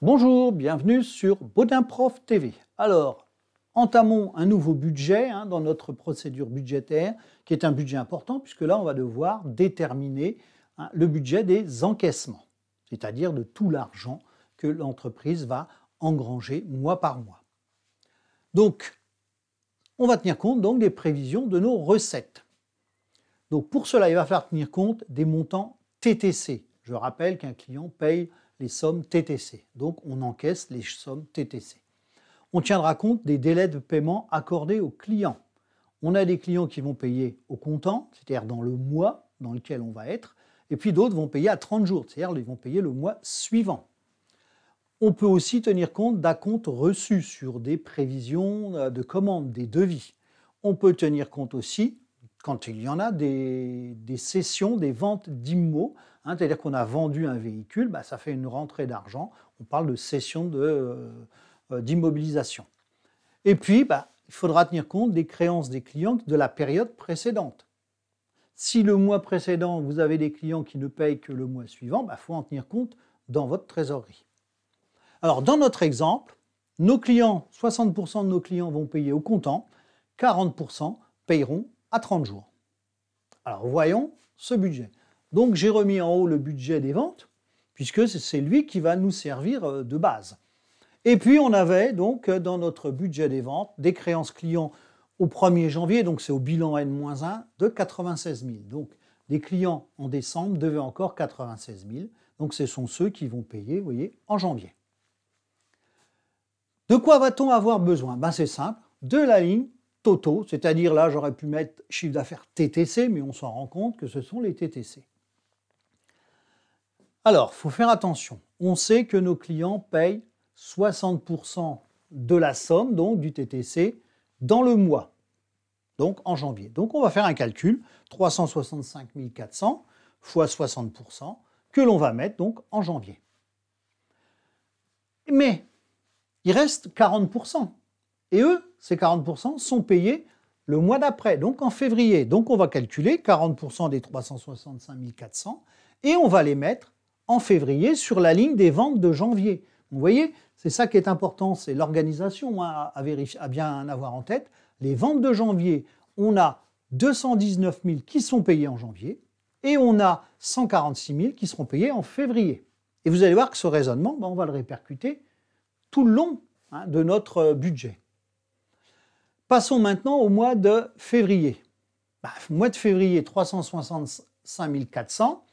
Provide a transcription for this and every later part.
Bonjour, bienvenue sur Baudin Prof TV. Alors, entamons un nouveau budget hein, dans notre procédure budgétaire, qui est un budget important, puisque là, on va devoir déterminer hein, le budget des encaissements, c'est-à-dire de tout l'argent que l'entreprise va engranger mois par mois. Donc, on va tenir compte donc des prévisions de nos recettes. Donc, pour cela, il va falloir tenir compte des montants TTC. Je rappelle qu'un client paye les sommes TTC. Donc on encaisse les sommes TTC. On tiendra compte des délais de paiement accordés aux clients. On a des clients qui vont payer au comptant, c'est-à-dire dans le mois dans lequel on va être, et puis d'autres vont payer à 30 jours, c'est-à-dire ils vont payer le mois suivant. On peut aussi tenir compte d'acomptes reçus sur des prévisions euh, de commandes, des devis. On peut tenir compte aussi, quand il y en a, des, sessions, cessions, des ventes d'IMO, Hein, c'est-à-dire qu'on a vendu un véhicule, bah, ça fait une rentrée d'argent. On parle de cession euh, euh, d'immobilisation. Et puis, bah, il faudra tenir compte des créances des clients de la période précédente. Si le mois précédent, vous avez des clients qui ne payent que le mois suivant, il bah, faut en tenir compte dans votre trésorerie. Alors, dans notre exemple, nos clients, 60% de nos clients vont payer au comptant, 40% payeront à 30 jours. Alors, voyons ce budget. Donc j'ai remis en haut le budget des ventes, puisque c'est lui qui va nous servir euh, de base. Et puis on avait donc euh, dans notre budget des ventes des créances clients au 1er janvier, donc c'est au bilan N-1, de 96 000. Donc les clients en décembre devaient encore 96 000. Donc ce sont ceux qui vont payer, vous voyez, en janvier. De quoi va-t-on avoir besoin ben, C'est simple, de la ligne TOTO, c'est-à-dire là j'aurais pu mettre chiffre d'affaires TTC, mais on s'en rend compte que ce sont les TTC. Alors, faut faire attention. On sait que nos clients payent 60% de la somme donc du TTC dans le mois, donc en janvier. Donc on va faire un calcul 365 400 fois 60% que l'on va mettre donc en janvier. Mais il reste 40%. Et eux, ces 40% sont payés le mois d'après, donc en février. Donc on va calculer 40% des 365 400 et on va les mettre en février sur la ligne des ventes de janvier. Vous voyez, c'est ça qui est important, c'est l'organisation hein, à, bien avoir en tête. Les ventes de janvier, on a 219 000 qui sont payés en janvier et on a 146 000 qui seront payés en février. Et vous allez voir que ce raisonnement, ben, on va le répercuter tout le long hein, de notre budget. Passons maintenant au mois de février. Ben, mois de février, 365 400.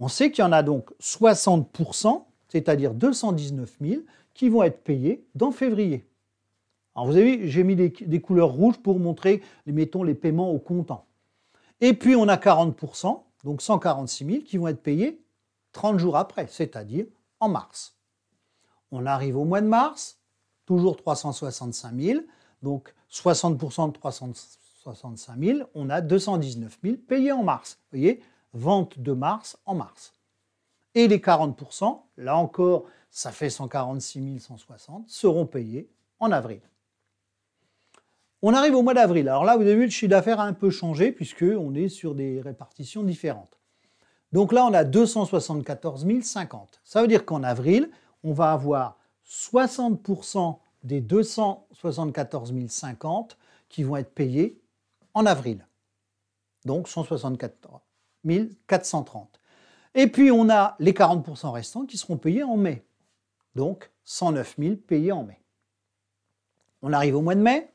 On sait qu'il y en a donc 60%, c'est-à-dire 219 000, qui vont être payés dans février. Alors vous avez vu, j'ai mis des, couleurs rouges pour montrer, mettons, les paiements au comptant. Et puis on a 40%, donc 146 000, qui vont être payés 30 jours après, c'est-à-dire en mars. On arrive au mois de mars, toujours 365 000, donc 60% de 365 000, on a 219 000 payés en mars. Vous voyez, vente de mars en mars. Et les 40%, là encore, ça fait 146 160, seront payés en avril. On arrive au mois d'avril. Alors là, avez début, le chiffre d'affaires a un peu changé puisqu'on est sur des répartitions différentes. Donc là, on a 274 050. Ça veut dire qu'en avril, on va avoir 60% des 274 050 qui vont être payés en avril. Donc 174 1430. Et puis on a les 40% restants qui seront payés en mai. Donc 109 000 payés en mai. On arrive au mois de mai,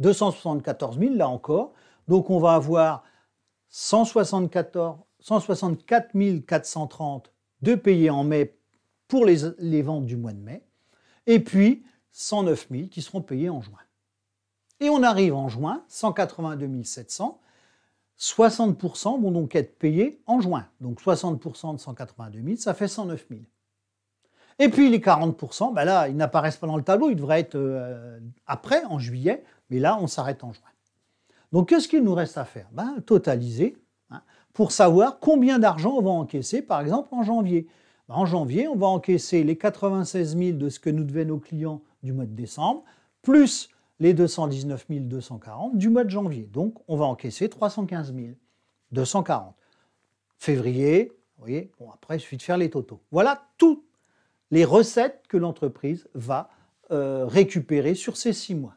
274 000 là encore. Donc on va avoir 174, 164 430 de payés en mai pour les, les ventes du mois de mai. Et puis 109 000 qui seront payés en juin. Et on arrive en juin, 182 700. 60% vont donc être payés en juin. Donc 60% de 182 000, ça fait 109 000. Et puis les 40%, ben là, ils n'apparaissent pas dans le tableau, ils devraient être euh, après, en juillet, mais là, on s'arrête en juin. Donc qu'est-ce qu'il nous reste à faire ben, Totaliser hein, pour savoir combien d'argent on va encaisser, par exemple, en janvier. Ben, en janvier, on va encaisser les 96 000 de ce que nous devaient nos clients du mois de décembre, plus les 219 240 du mois de janvier. Donc, on va encaisser 315 240. Février, vous voyez, bon, après, il suffit de faire les totaux. Voilà toutes les recettes que l'entreprise va euh, récupérer sur ces six mois.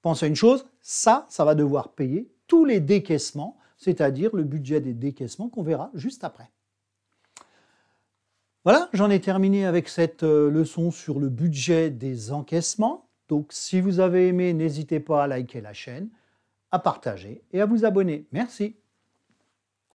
Pensez à une chose, ça, ça va devoir payer tous les décaissements, c'est-à-dire le budget des décaissements qu'on verra juste après. Voilà, j'en ai terminé avec cette euh, leçon sur le budget des encaissements. Donc si vous avez aimé, n'hésitez pas à liker la chaîne, à partager et à vous abonner. Merci.